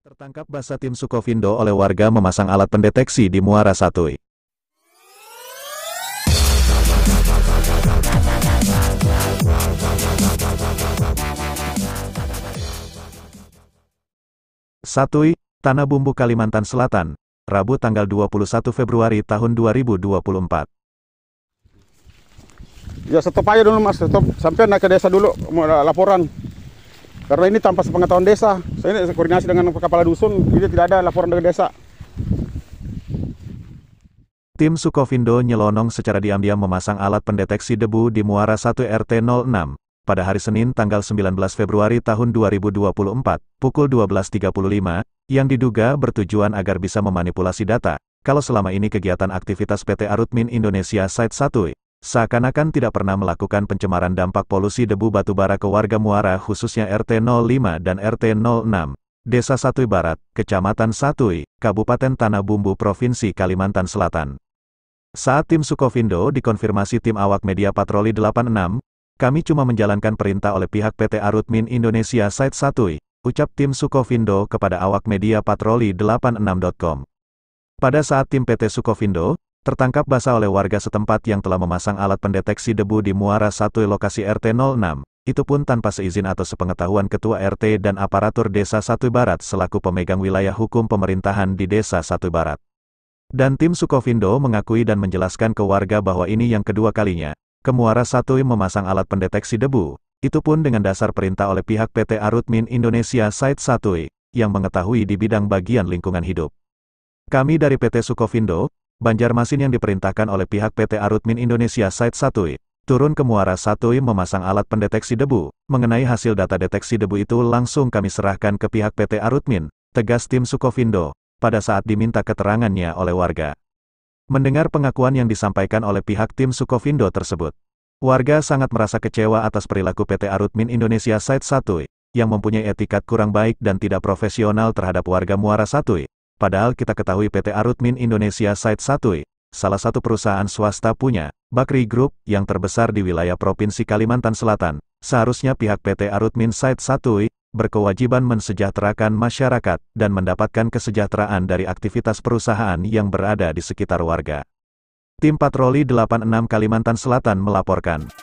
Tertangkap basah tim Sukovindo oleh warga memasang alat pendeteksi di Muara Satui. Satui, Tanah Bumbu Kalimantan Selatan, Rabu tanggal 21 Februari tahun 2024. Ya stop aja dulu mas, stop. Sampai naik ke desa dulu, mau laporan. Karena ini tanpa sepengetahuan desa. Saya ini koordinasi dengan kepala dusun, ini tidak ada laporan dari desa. Tim Sukovindo nyelonong secara diam-diam memasang alat pendeteksi debu di Muara 1 RT 06 pada hari Senin tanggal 19 Februari tahun 2024 pukul 12.35 yang diduga bertujuan agar bisa memanipulasi data kalau selama ini kegiatan aktivitas PT Arutmin Indonesia Site 1 seakan-akan tidak pernah melakukan pencemaran dampak polusi debu batubara ke warga Muara khususnya RT 05 dan RT 06, Desa Satui Barat, Kecamatan Satui, Kabupaten Tanah Bumbu Provinsi Kalimantan Selatan. Saat tim Sukovindo dikonfirmasi tim awak media patroli 86, kami cuma menjalankan perintah oleh pihak PT Arutmin Indonesia Site Satui, ucap tim Sukovindo kepada awak media patroli 86.com. Pada saat tim PT Sukovindo, tertangkap basah oleh warga setempat yang telah memasang alat pendeteksi debu di muara satu lokasi RT 06, itu pun tanpa seizin atau sepengetahuan Ketua RT dan aparatur Desa Satu Barat selaku pemegang wilayah hukum pemerintahan di Desa Satu Barat. Dan tim Sukovindo mengakui dan menjelaskan ke warga bahwa ini yang kedua kalinya, ke muara Satui memasang alat pendeteksi debu, itu pun dengan dasar perintah oleh pihak PT Arutmin Indonesia Site Satui, yang mengetahui di bidang bagian lingkungan hidup. Kami dari PT Sukovindo, Banjarmasin yang diperintahkan oleh pihak PT Arutmin Indonesia Site Satui, turun ke Muara Satui memasang alat pendeteksi debu. Mengenai hasil data deteksi debu itu langsung kami serahkan ke pihak PT Arutmin, tegas tim Sukovindo, pada saat diminta keterangannya oleh warga. Mendengar pengakuan yang disampaikan oleh pihak tim Sukovindo tersebut, warga sangat merasa kecewa atas perilaku PT Arutmin Indonesia Site Satui, yang mempunyai etikat kurang baik dan tidak profesional terhadap warga Muara Satui, Padahal kita ketahui PT Arutmin Indonesia Site Satui, salah satu perusahaan swasta punya, Bakri Group, yang terbesar di wilayah Provinsi Kalimantan Selatan, seharusnya pihak PT Arutmin Site Satui, berkewajiban mensejahterakan masyarakat, dan mendapatkan kesejahteraan dari aktivitas perusahaan yang berada di sekitar warga. Tim Patroli 86 Kalimantan Selatan melaporkan.